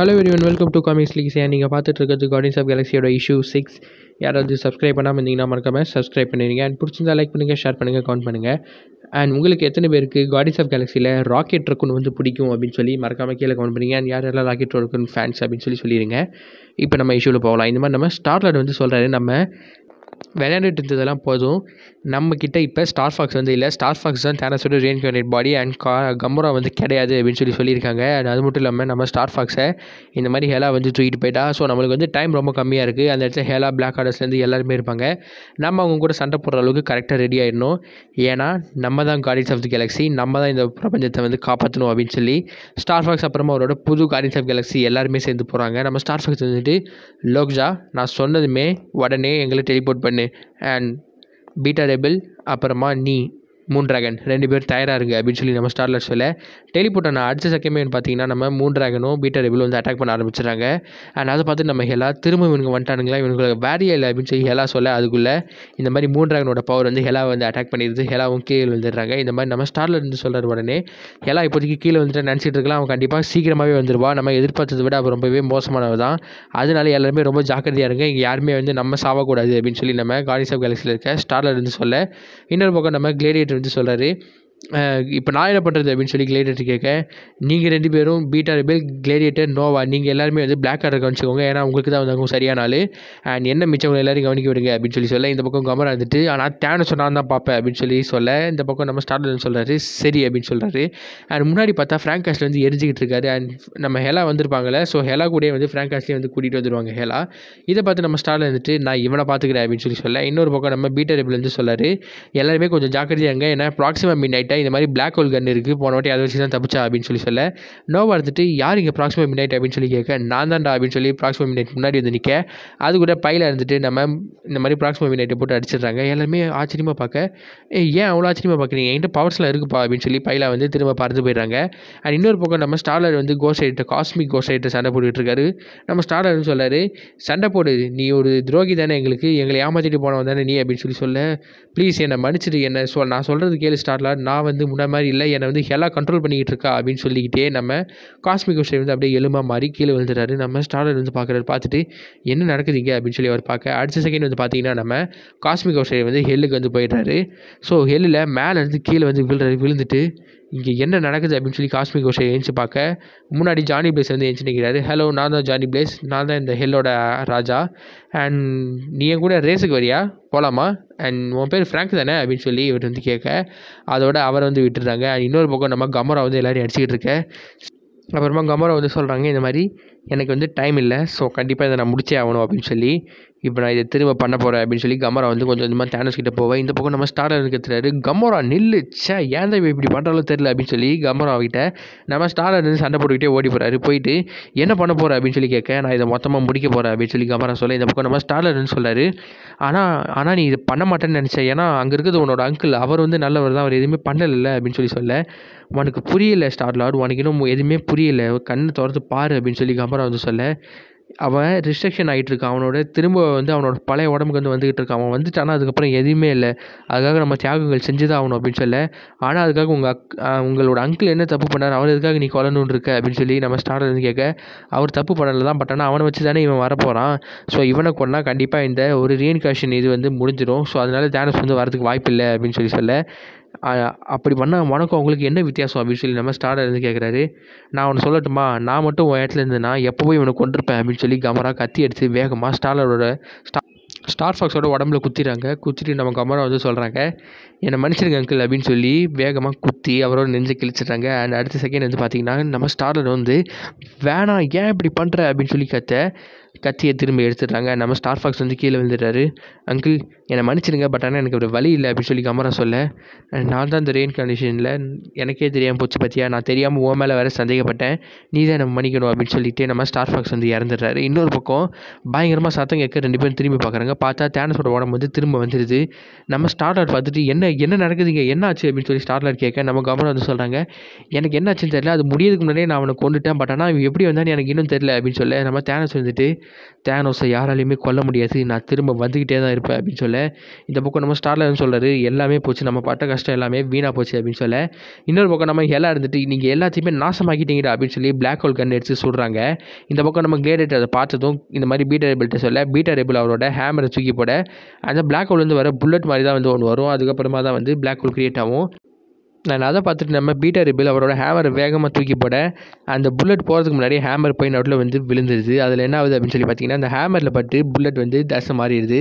hello everyone welcome to comics லீக்ஸியா நீங்கள் பார்த்துட்டு இருக்கிறது கார்டன்ஸ் ஆஃப் கேலக்ஸியோட இஷ்யூ சிக்ஸ் யாராவது சப்ஸ்கிரைப் பண்ணாமல் இருந்தீங்கன்னா மறக்காமல் சப்ஸ்கிரைப் பண்ணிடுங்க அண்ட் பிடிச்சிருந்தா லைக் பண்ணுங்கள் ஷேர் பண்ணுங்கள் கமெண்ட் பண்ணுங்கள் அண்ட் உங்களுக்கு எத்தனை பேருக்கு கார்டன்ஸ் ஆஃப் கேலக்ஸியில் ராக்கெட் இருக்குன்னு வந்து பிடிக்கும் அப்படின்னு சொல்லி மறக்காமல் கீழே கமெண்ட் பண்ணுங்க அண்ட் யார் யாரெல்லாம் ராக்கெட் இருக்குன்னு ஃபேன்ஸ் அப்படின்னு சொல்லி சொல்லிடுங்க இப்போ நம்ம இஷ்யூவில் போகலாம் இந்த மாதிரி நம்ம ஸ்டார்லட் வந்து சொல்கிறாரு நம்ம விளையாண்டுட்டு இருந்ததெல்லாம் போதும் நம்மக்கிட்ட இப்போ ஸ்டார் ஃபாக்ஸ் வந்து இல்லை ஸ்டார் ஃபாக்ஸ் தான் தேனஸோட ரீஇன்கார்னேட் பாடி அண்ட் கா கம்பரா வந்து கிடையாது அப்படின்னு சொல்லி சொல்லியிருக்காங்க அண்ட் அது மட்டும் இல்லாமல் நம்ம ஸ்டார் ஃபாக்ஸை இந்த மாதிரி ஹேலா வந்து தூக்கிட்டு போயிட்டா ஸோ நம்மளுக்கு வந்து டைம் ரொம்ப கம்மியாக இருக்குது அந்த இடத்துல ஹேலா பிளாக் ஆர்டர்ஸ்லேருந்து எல்லாருமே இருப்பாங்க நம்ம அவங்க கூட சண்டை போடுற அளவுக்கு கரெக்டாக ரெடி ஆகிடணும் ஏன்னா நம்ம தான் கார்டியன்ஸ் ஆஃப் தி கேலக்ஸி நம்ம தான் இந்த பிரபஞ்சத்தை வந்து காப்பாற்றணும் அப்படின்னு சொல்லி ஸ்டார் ஃபாக்ஸ் அப்புறமா அவரோட புது கார்டின்ஸ் ஆஃப் கேலக்ஸி எல்லாருமே சேர்ந்து போகிறாங்க நம்ம ஸ்டார் ஃபாக்ஸ் வந்துட்டு லோக்ஜா நான் சொன்னதுமே உடனே எங்களை teleport company and beatable upper knee dragon ரெண்டு பேர் தயாராக இருங்க அப்படின்னு சொல்லி நம்ம ஸ்டார்லர் சொல்ல டெலிபோர்ட் நான் அடுத்த செகண்ட் பார்த்தீங்கன்னா நம்ம ட்ராகனும் பீட்டர் ரெபிலும் வந்து அட்டாக் பண்ண ஆரம்பிச்சிடுறாங்க அண்ட் அதை பார்த்து நம்ம ஹெலா திரும்ப இவனுக்கு வந்துட்டானுங்களா இவங்களுக்கு வேறையே இல்லை அப்படின்னு சொல்லி ஹெலா சொல்ல அதுக்குள்ளே இந்த மாதிரி ட்ராகனோட பவர் வந்து ஹெலா வந்து அட்டாக் பண்ணிடுது ஹெலாவும் கீழே வந்துடுறாங்க இந்த மாதிரி நம்ம ஸ்டார்லர் வந்து சொல்கிற உடனே ஹெலா இப்போதைக்கு கீழே வந்துட்டு நினச்சிட்டு இருக்கலாம் அவன் கண்டிப்பாக சீக்கிரமாகவே வந்துடுவா நம்ம எதிர்பார்த்ததை விட அவள் ரொம்பவே மோசமானவ தான் அதனால எல்லாருமே ரொம்ப ஜாக்கிரதையாக இருங்க இங்கே யாருமே வந்து நம்ம சாவக்கூடாது அப்படின்னு சொல்லி நம்ம கார்டிஸ் ஆஃப் கேலக்ஸியில் இருக்க ஸ்டார்லர் வந்து சொல்ல இன்னொரு பக்கம் நம்ம கிளேடியேட்டர் வந்து சொல்கிறாரு இப்போ நான் என்ன பண்ணுறது அப்படின்னு சொல்லி கிளேடியேட்டர் கேட்க நீங்கள் ரெண்டு பேரும் பீட்டா ரெபேல் கிளேடியேட்டர் நோவா நீங்கள் எல்லாருமே வந்து பிளாக் ஆர்டர் கவனிச்சிக்கோங்க ஏன்னா உங்களுக்கு தான் வந்து சரியான ஆள் அண்ட் என்ன மிச்சவங்களை எல்லாரும் கவனிக்க விடுங்க அப்படின்னு சொல்லி சொல்ல இந்த பக்கம் கமரா இருந்துட்டு ஆனால் தேனை சொன்னால் தான் பார்ப்பேன் அப்படின்னு சொல்லி சொல்ல இந்த பக்கம் நம்ம ஸ்டார்டன் சொல்கிறாரு சரி அப்படின்னு சொல்கிறாரு அண்ட் முன்னாடி பார்த்தா ஃப்ராங்க் காஸ்ட்ல வந்து எரிஞ்சிக்கிட்டு இருக்காரு அண்ட் நம்ம ஹெலா வந்திருப்பாங்களே ஸோ ஹெலா கூட வந்து ஃப்ராங்க் காஸ்ட்லேயே வந்து கூட்டிகிட்டு வந்துருவாங்க ஹெலா இதை பார்த்து நம்ம ஸ்டார்ல இருந்துட்டு நான் இவனை பார்த்துக்கிறேன் அப்படின்னு சொல்லி சொல்ல இன்னொரு பக்கம் நம்ம பீட்டா ரெபேல் வந்து சொல்கிறாரு எல்லாருமே கொஞ்சம் ஜாக்கிரதையாங்க ஏன்னா ப்ராக்சிமா மிட் நைட் கேட்டால் இந்த மாதிரி பிளாக் ஹோல் கன் இருக்குது போன வாட்டி அதை வச்சு தான் தப்பிச்சா அப்படின்னு சொல்லி சொல்ல நோவா இருந்துட்டு யார் இங்கே ப்ராக்சிமா மினைட் அப்படின்னு சொல்லி கேட்க நான் தான்டா அப்படின்னு சொல்லி ப்ராக்சிமா நைட் முன்னாடி வந்து நிற்க அது கூட பையில் இருந்துட்டு நம்ம இந்த மாதிரி ப்ராக்சிமா நைட்டை போட்டு அடிச்சிடுறாங்க எல்லாருமே ஆச்சரியமாக பார்க்க ஏன் அவ்வளோ ஆச்சரியமாக பார்க்குறீங்க என்கிட்ட பவர்ஸ்லாம் இருக்குப்பா அப்படின்னு சொல்லி பையில வந்து திரும்ப பறந்து போயிடுறாங்க அண்ட் இன்னொரு பக்கம் நம்ம ஸ்டார்லர் வந்து கோசைட்டு காஸ்மிக் கோசைட்டு சண்டை போட்டுக்கிட்டு இருக்காரு நம்ம ஸ்டார்லர்னு சொல்லார் சண்டை போடு நீ ஒரு துரோகி தானே எங்களுக்கு எங்களை ஏமாற்றிட்டு போனவன் தானே நீ அப்படின்னு சொல்லி சொல்ல ப்ளீஸ் என்னை மன்னிச்சிட்டு என்ன சொல் நான் சொல்கிறது கேளு ஸ்டார்லர் நான் நான் வந்து முன்னாடி மாதிரி இல்லை என்னை வந்து ஹெலா கண்ட்ரோல் பண்ணிக்கிட்டு இருக்கா அப்படின்னு சொல்லிக்கிட்டே நம்ம காஸ்மிக் விஷயம் வந்து அப்படியே எலும்பாக மாறி கீழே விழுந்துறாரு நம்ம ஸ்டார்லர் வந்து பார்க்குறாரு பார்த்துட்டு என்ன நடக்குதுங்க அப்படின்னு சொல்லி அவர் பார்க்க அடுத்த செகண்ட் வந்து பார்த்தீங்கன்னா நம்ம காஸ்மிக் விஷயம் வந்து ஹெல்லுக்கு வந்து போயிடுறாரு ஸோ ஹெல்லில் மேலேருந்து கீழே வந்து விழுறாரு விழுந்துட்டு இங்கே என்ன நடக்குது அப்படின்னு சொல்லி காஷ்மீர் கோஷை ஏஞ்சி பார்க்க முன்னாடி ஜானி பிளேஸ் வந்து ஏஞ்சி நிற்கிறாரு ஹலோ நான் தான் ஜானி பிளேஸ் நான் தான் இந்த ஹெல்லோட ராஜா அண்ட் நீ என் கூட ரேஸுக்கு வரியா போகலாமா அண்ட் உன் பேர் ஃப்ராங்க் தானே அப்படின்னு சொல்லி இவர் வந்து கேட்க அதோட அவரை வந்து விட்டுறாங்க அண்ட் இன்னொரு பக்கம் நம்ம கமரா வந்து எல்லோரும் அடிச்சுக்கிட்டு இருக்க அப்புறமா கமரா வந்து சொல்கிறாங்க இந்த மாதிரி எனக்கு வந்து டைம் இல்லை ஸோ கண்டிப்பாக இதை நான் முடிச்சே ஆகணும் அப்படின்னு சொல்லி இப்போ நான் இதை திரும்ப பண்ண போகிறேன் அப்படின்னு சொல்லி கமரா வந்து கொஞ்சம் கொஞ்சமாக தேனஸ் கிட்ட போவேன் இந்த பக்கம் நம்ம ஸ்டார் இருக்கிறாரு கமரா நில்லு சே ஏன் தான் இப்படி பண்ணுறாலும் தெரில அப்படின்னு சொல்லி கமரா கிட்ட நம்ம ஸ்டார் இருந்து சண்டை போட்டுக்கிட்டே ஓடி போகிறாரு போயிட்டு என்ன பண்ண போகிறேன் அப்படின்னு சொல்லி கேட்க நான் இதை மொத்தமாக முடிக்க போகிறேன் அப்படின்னு சொல்லி கமரா சொல்ல இந்த பக்கம் நம்ம ஸ்டார் இருந்து சொல்கிறாரு ஆனால் ஆனால் நீ இது பண்ண மாட்டேன்னு நினச்சேன் ஏன்னா அங்கே இருக்கிறது உன்னோட அங்கிள் அவர் வந்து நல்லவர் தான் அவர் எதுவுமே பண்ணலை அப்படின்னு சொல்லி சொல்ல உனக்கு புரியல ஸ்டார் லார்ட் உனக்கு இன்னும் எதுவுமே புரியல கண்ணை திறந்து பாரு அப்படின்னு சொல்லி நபரை வந்து சொல்ல அவன் ரிஸ்ட்ரிக்ஷன் ஆகிட்டு இருக்கான் அவனோட திரும்ப வந்து அவனோட பழைய உடம்புக்கு வந்து வந்துக்கிட்டு இருக்கான் அவன் வந்துட்டானா அதுக்கப்புறம் எதுவுமே இல்லை அதுக்காக நம்ம தியாகங்கள் செஞ்சு தான் ஆகணும் அப்படின்னு சொல்ல ஆனால் அதுக்காக உங்கள் அக் உங்களோட அங்கிள் என்ன தப்பு பண்ணார் அவன் எதுக்காக நீ கொல்லணும்னு இருக்க அப்படின்னு சொல்லி நம்ம ஸ்டார்ட் வந்து கேட்க அவர் தப்பு பண்ணலை தான் பட் ஆனால் அவனை வச்சு தானே இவன் வரப்போகிறான் ஸோ இவனை கொண்டா கண்டிப்பாக இந்த ஒரு ரீன்காஷன் இது வந்து முடிஞ்சிடும் ஸோ அதனால தேனஸ் வந்து வரதுக்கு வாய்ப்பு இல்லை அப்படின்னு சொல்லி சொல்ல அப்படி பண்ணால் உனக்கும் அவங்களுக்கு என்ன வித்தியாசம் அப்படின்னு சொல்லி நம்ம ஸ்டார் இருந்து கேட்குறாரு நான் ஒன்று சொல்லட்டுமா நான் மட்டும் உன் இடத்துல இருந்தேன்னா போய் இவனை கொண்டிருப்பேன் அப்படின்னு சொல்லி கமரா கத்தி எடுத்து வேகமாக ஸ்டாலரோட ஸ்டா ஸ்டார் ஃபாக்ஸோட உடம்புல குத்திடுறாங்க குத்திட்டு நம்ம கமரா வந்து சொல்கிறாங்க என்னை மன்னிச்சிருங்க அங்கிள் அப்படின்னு சொல்லி வேகமாக குத்தி அவரோட நெஞ்சு கிழிச்சிட்றாங்க அண்ட் அடுத்த செகண்ட் வந்து பார்த்திங்கன்னா நம்ம ஸ்டாலர் வந்து வேணாம் ஏன் இப்படி பண்ணுற அப்படின்னு சொல்லி கத்த கத்தியை திரும்ப எடுத்துடுறாங்க நம்ம ஸ்டார் ஃபாக்ஸ் வந்து கீழே விழுந்துடுறாரு அங்கிள் என்னை மன்னிச்சிடுங்க பட் ஆனால் எனக்கு ஒரு வழி இல்லை அப்படின்னு சொல்லி கமரா சொல்ல நான் தான் இந்த ரெயின் கண்டிஷனில் எனக்கே தெரியாமல் போச்சு பற்றியா நான் தெரியாமல் ஓ மேலே வேறு சந்தேகப்பட்டேன் நீ தான் நம்ம மன்னிக்கணும் அப்படின்னு சொல்லிட்டு நம்ம ஸ்டார் ஃபாக்ஸ் வந்து இறந்துடுறாரு இன்னொரு பக்கம் பயங்கரமாக சத்தம் கேட்க ரெண்டு பேரும் திரும்பி பார்க்குறாங்க பார்த்தா தேனஸோட உடம்பு வந்து திரும்ப வந்துடுது நம்ம ஸ்டார்லர் பார்த்துட்டு என்ன என்ன நடக்குதுங்க என்ன ஆச்சு அப்படின்னு சொல்லி ஸ்டார்லர் கேட்க நம்ம கவர்னர் வந்து சொல்கிறாங்க எனக்கு என்ன ஆச்சுன்னு தெரியல அது முடியதுக்கு முன்னாடியே நான் அவனை கொண்டுட்டேன் பட் ஆனால் இவன் எப்படி வந்தான்னு எனக்கு இன்னும் தெரியல அப்படின்னு சொல்ல நம்ம தேனஸ் வந்துட்டு தேனோஸை யாராலையுமே கொல்ல முடியாது நான் திரும்ப வந்துக்கிட்டே தான் இருப்பேன் அப்படின்னு சொல்ல இந்த பக்கம் நம்ம ஸ்டார்லன் சொல்கிறாரு எல்லாமே போச்சு நம்ம பட்ட கஷ்டம் எல்லாமே வீணாக போச்சு அப்படின்னு சொல்ல இன்னொரு பக்கம் நம்ம ஹெலாக இருந்துட்டு நீங்கள் எல்லாத்தையுமே நாசமாக்கிட்டீங்கடா அப்படின்னு சொல்லி பிளாக் ஹோல் கன் எடுத்து சொல்கிறாங்க இந்த பக்கம் நம்ம கிளேடேட்டர் அதை பார்த்ததும் இந்த மாதிரி பீட்டரேபிள்கிட்ட ரேபிள்கிட்ட சொல்ல பீட்டர் ரேபிள் அவரோட ஹேமரை தூக்கி போட அந்த பிளாக் ஹோல் வந்து வர புல்லட் மாதிரி தான் வந்து ஒன்று வரும் அதுக்கப்புறமா தான் வந்து பிளாக் ஹோல் கிரியேட் ஆகும் நான் அதை பார்த்துட்டு நம்ம பீட்டா ரிபில் அவரோட ஹேமரை வேகமாக தூக்கி போட அந்த புல்லட் போகிறதுக்கு முன்னாடி ஹேமர் போய் நடுவில் வந்து விழுந்துருது அதில் என்ன ஆகுது அப்படின்னு சொல்லி பார்த்தீங்கன்னா அந்த ஹேமரில் பட்டு புல்லட் வந்து தசை மாறிடுது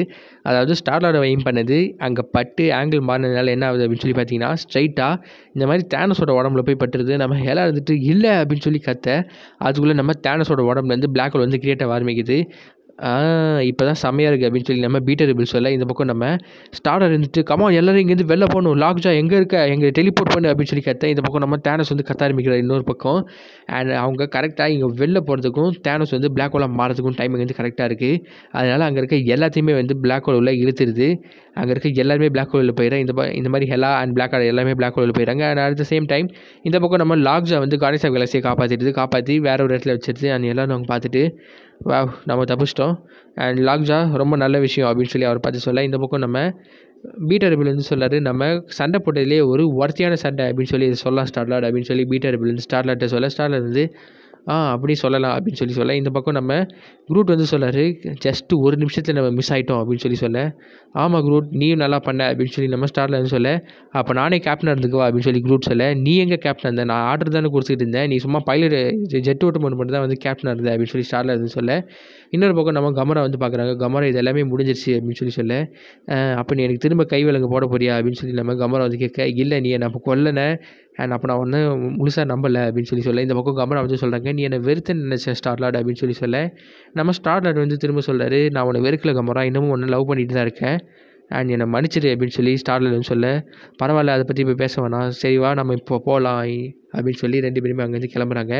அதாவது ஸ்டார்லோட வெயின் பண்ணது அங்கே பட்டு ஆங்கிள் மாறினதுனால என்ன ஆகுது அப்படின்னு சொல்லி பார்த்தீங்கன்னா ஸ்ட்ரைட்டாக இந்த மாதிரி தேனஸோட உடம்புல போய் பட்டுருது நம்ம ஹெலா இருந்துட்டு இல்லை அப்படின்னு சொல்லி கத்த அதுக்குள்ளே நம்ம தேனஸோட உடம்புலேருந்து பிளாக் ஹோல் வந்து கிரியேட் ஆரம்பிக்குது இப்போ தான் செம்மையாக இருக்குது அப்படின்னு சொல்லி நம்ம பீட்டர் பில் சொல்ல இந்த பக்கம் நம்ம ஸ்டார்டர் இருந்துட்டு கமா எல்லோரும் இங்கேருந்து வெளில போகணும் லாக்ஜா எங்கே இருக்க எங்கே டெலிபோர்ட் பண்ணு அப்படின்னு சொல்லி கத்த இந்த பக்கம் நம்ம தேனஸ் வந்து கத்த ஆரம்பிக்கிறார் இன்னொரு பக்கம் அண்ட் அவங்க கரெக்டாக இங்கே வெளில போகிறதுக்கும் தேனஸ் வந்து பிளாக் ஹோலாக மாறதுக்கும் டைமிங் வந்து கரெக்டாக இருக்குது அதனால் அங்கே இருக்க எல்லாத்தையுமே வந்து பிளாக் ஹோல் உள்ள இழுத்துருது அங்கே இருக்க எல்லாருமே பிளாக் ஹோலில் போயிடுறேன் இந்த இந்த மாதிரி ஹெலா அண்ட் பிளாக் ஹோல் எல்லாமே பிளாக் ஹோலில் போயிடறாங்க and at the same time இந்த பக்கம் நம்ம லாக்ஜா வந்து ஆஃப் கேலக்சியை காப்பாற்றிடுது காப்பாற்றி வேற ஒரு இடத்துல வச்சிருது அண்ட் எல்லோரும் அவங்க பார்த்துட்டு வா நம்ம தப்பிச்சிட்டோம் அண்ட் லாக்ஜா ரொம்ப நல்ல விஷயம் அப்படின்னு சொல்லி அவர் பார்த்து சொல்ல இந்த பக்கம் நம்ம பீட்டர்பில் பில் வந்து சொல்லார் நம்ம சண்டை போட்டதுலேயே ஒரு ஒர்த்தியான சண்டை அப்படின்னு சொல்லி சொல்லலாம் ஸ்டார்லாட் அப்படின்னு சொல்லி பீட்டர்பில் இருந்து ஸ்டார்லாட்டை சொல்ல ஸ்டார்லாட் வந்து ஆ அப்படி சொல்லலாம் அப்படின்னு சொல்லி சொல்ல இந்த பக்கம் நம்ம குரூட் வந்து சொல்லார் ஜஸ்ட்டு ஒரு நிமிஷத்தில் நம்ம மிஸ் ஆகிட்டோம் அப்படின்னு சொல்லி சொல்ல ஆமாம் குரூட் நீயும் நல்லா பண்ண அப்படின்னு சொல்லி நம்ம ஸ்டாரில் வந்து சொல்ல அப்போ நானே கேப்டன் இருந்துக்குவா அப்படின்னு சொல்லி குரூட் சொல்ல நீ எங்கே கேப்டன் இருந்த நான் ஆர்டர் தானே கொடுத்துட்டு இருந்தேன் நீ சும்மா பைலட் ஜெட் ஓட்டம் மட்டும் தான் வந்து கேப்டன் இருந்தேன் அப்படின்னு சொல்லி ஸ்டாரில் இருந்து சொல்ல இன்னொரு பக்கம் நம்ம கமரா வந்து பார்க்குறாங்க கமரா இது எல்லாமே முடிஞ்சிருச்சு அப்படின்னு சொல்லி சொல்ல அப்போ நீ எனக்கு திரும்ப கை விலங்கு போட போறியா அப்படின்னு சொல்லி நம்ம கமரா வந்து கேட்க இல்லை நீ என்னை அப்போ அண்ட் அப்போ நான் ஒன்று முழுசாக நம்பலை அப்படின்னு சொல்லி சொல்ல இந்த பக்கம் கமரா வந்து சொல்கிறாங்க நீ என்னை வெறுத்து நினைச்சேன் ஸ்டார்லாட் அப்படின்னு சொல்லி சொல்ல நம்ம ஸ்டார்லாட் வந்து திரும்ப சொல்கிறாரு நான் உன்னை வெறுக்கல கமரா இன்னமும் ஒன்று லவ் பண்ணிட்டு தான் இருக்கேன் அண்ட் என்னை மன்னிச்சிரு அப்படின்னு சொல்லி ஸ்டார்லருந்து சொல்ல பரவாயில்ல அதை பற்றி இப்போ பேச வேணாம் சரி வா நம்ம இப்போ போகலாம் அப்படின்னு சொல்லி ரெண்டு பேருமே அங்கேருந்து கிளம்புறாங்க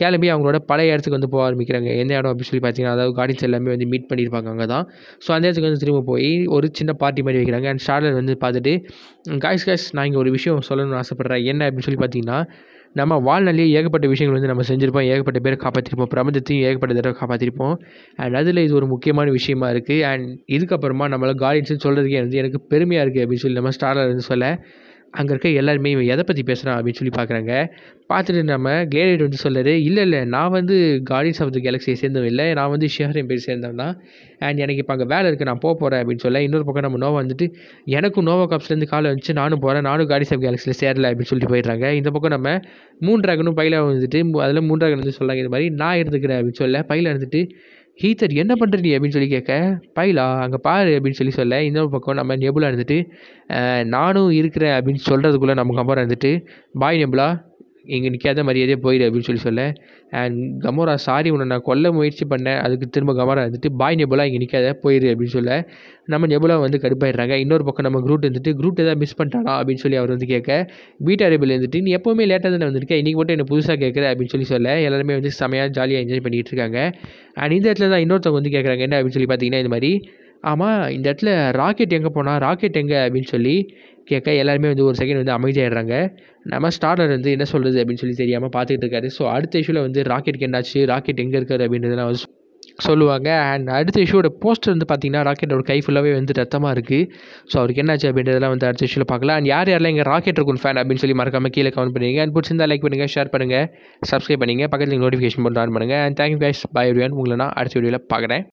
கிளம்பி அவங்களோட பழைய இடத்துக்கு வந்து போக ஆரம்பிக்கிறாங்க எந்த இடம் அப்படின்னு சொல்லி பார்த்தீங்கன்னா அதாவது கார்டன்ஸ் எல்லாமே வந்து மீட் பண்ணியிருப்பாங்க அங்கே தான் ஸோ அந்த இடத்துக்கு வந்து திரும்ப போய் ஒரு சின்ன பார்ட்டி மாதிரி வைக்கிறாங்க அண்ட் ஸ்டார்லர் வந்து பார்த்துட்டு காய்ஸ் காய்ஸ் நான் இங்கே ஒரு விஷயம் சொல்லணும்னு ஆசைப்பட்றேன் என்ன அப்படின்னு சொல்லி பார்த்தீங்கன்னா நம்ம வாழ்நாளிலே ஏகப்பட்ட விஷயங்கள் வந்து நம்ம செஞ்சுருப்போம் ஏகப்பட்ட பேர் காப்பாற்றிருப்போம் பிரபஞ்சத்தையும் ஏகப்பட்ட தடவை காப்பாற்றிருப்போம் அண்ட் அதில் இது ஒரு முக்கியமான விஷயமா இருக்குது அண்ட் இதுக்கப்புறமா நம்மளை காய்ட்ஸ்னு சொல்கிறதுக்கே வந்து எனக்கு பெருமையாக இருக்குது அப்படின்னு சொல்லி நம்ம ஸ்டாரில் இருந்து சொல்ல அங்கே இருக்க எல்லாருமே இவன் எதை பற்றி பேசுகிறான் அப்படின்னு சொல்லி பார்க்குறாங்க பார்த்துட்டு நம்ம கிளேடியேட் வந்து சொல்கிறாரு இல்லை இல்லை நான் வந்து கார்டியன்ஸ் ஆஃப் த கேலக்ஸியை சேர்ந்தவன் இல்லை நான் வந்து ஷேஹரின் பேர் சேர்ந்தவன் தான் அண்ட் எனக்கு இப்போ அங்கே வேலை இருக்குது நான் போக போகிறேன் அப்படின்னு சொல்ல இன்னொரு பக்கம் நம்ம நோவா வந்துட்டு எனக்கும் நோவா காப்ஸ்லேருந்து காலை வந்துச்சு நானும் போகிறேன் நானும் கார்டியன்ஸ் ஆஃப் கேலக்ஸியில் சேரலை அப்படின்னு சொல்லிட்டு போயிடுறாங்க இந்த பக்கம் நம்ம மூன்றாகனும் பயிலாக வந்துட்டு அதில் மூன்றாக வந்து சொல்கிறாங்க இது மாதிரி நான் இருந்துக்கிறேன் அப்படின்னு சொல்ல பயிலாக இருந்துட்டு ஹீத்தர் என்ன பண்ணுற நீ அப்படின்னு சொல்லி கேட்க பைலா அங்கே பாரு அப்படின்னு சொல்லி சொல்ல இன்னொரு பக்கம் நம்ம நெபுலா இருந்துட்டு நானும் இருக்கிறேன் அப்படின்னு சொல்கிறதுக்குள்ளே நம்ம அப்புறம் இருந்துட்டு பாய் நெபுலா இங்கே நிற்காத மரியாதையே போயிடு அப்படின்னு சொல்லி சொல்ல அண்ட் கமோரா சாரி உன்னை நான் கொல்ல முயற்சி பண்ணேன் அதுக்கு திரும்ப கமோரா வந்துட்டு பாய் நெபுலா இங்கே நிற்காத போயிடு அப்படின்னு சொல்ல நம்ம நெபுலா வந்து கடுப்பாயிடுறாங்க இன்னொரு பக்கம் நம்ம குரூட் வந்துட்டு குரூட் எதாவது மிஸ் பண்ணிட்டானா அப்படின்னு சொல்லி அவர் வந்து கேட்க பீட்டா ரெபில் இருந்துட்டு நீ எப்போவுமே லேட்டாக தானே வந்திருக்கேன் இன்றைக்கி மட்டும் என்ன புதுசாக கேட்குற அப்படின்னு சொல்லி சொல்ல எல்லாருமே வந்து செமையாக ஜாலியாக என்ஜாய் பண்ணிகிட்டு இருக்காங்க அண்ட் இந்த இடத்துல தான் இன்னொருத்தவங்க வந்து கேட்குறாங்க என்ன அப்படின்னு சொல்லி பார்த்தீங்கன்னா இந்த மாதிரி ஆமாம் இந்த இடத்துல ராக்கெட் எங்கே போனால் ராக்கெட் எங்கே அப்படின்னு சொல்லி கேட்க எல்லாருமே வந்து ஒரு செகண்ட் வந்து அமைதியாகிடுறாங்க நம்ம ஸ்டார்டர் வந்து என்ன சொல்கிறது அப்படின்னு சொல்லி தெரியாமல் பார்த்துக்கிட்டு இருக்காரு ஸோ அடுத்த இஷ்யூவில் வந்து ராக்கெட் என்னாச்சு ராக்கெட் எங்கே இருக்காரு அப்படின்றதெல்லாம் வந்து சொல்லுவாங்க அண்ட் அடுத்த இஷ்யூவோட போஸ்டர் வந்து பார்த்திங்கன்னா ராக்கெட்டோட கை ஃபுல்லாகவே வந்து ரத்தமாக இருக்குது ஸோ அவருக்கு என்னாச்சு அப்படின்றதெல்லாம் வந்து அடுத்த இஷ்யூவில் பார்க்கலாம் அண்ட் யார் யாரெல்லாம் எங்கள் ராக்கெட் இருக்கும் ஃபேன் அப்படின்னு சொல்லி மறக்காமல் கீழே கமெண்ட் பண்ணிங்க அண்ட் பிடிச்சிருந்தா லைக் பண்ணுங்கள் ஷேர் பண்ணுங்கள் சப்ஸ்கிரைப் பண்ணுங்கள் பக்கத்தில் நோட்டிஃபிகேஷன் பண்ணி ஆன் பண்ணுங்கள் அண்ட் தேங்க்யூ கேஷ் பாய் உங்களை நான் அடுத்த வீடியோவில் பார்க்குறேன்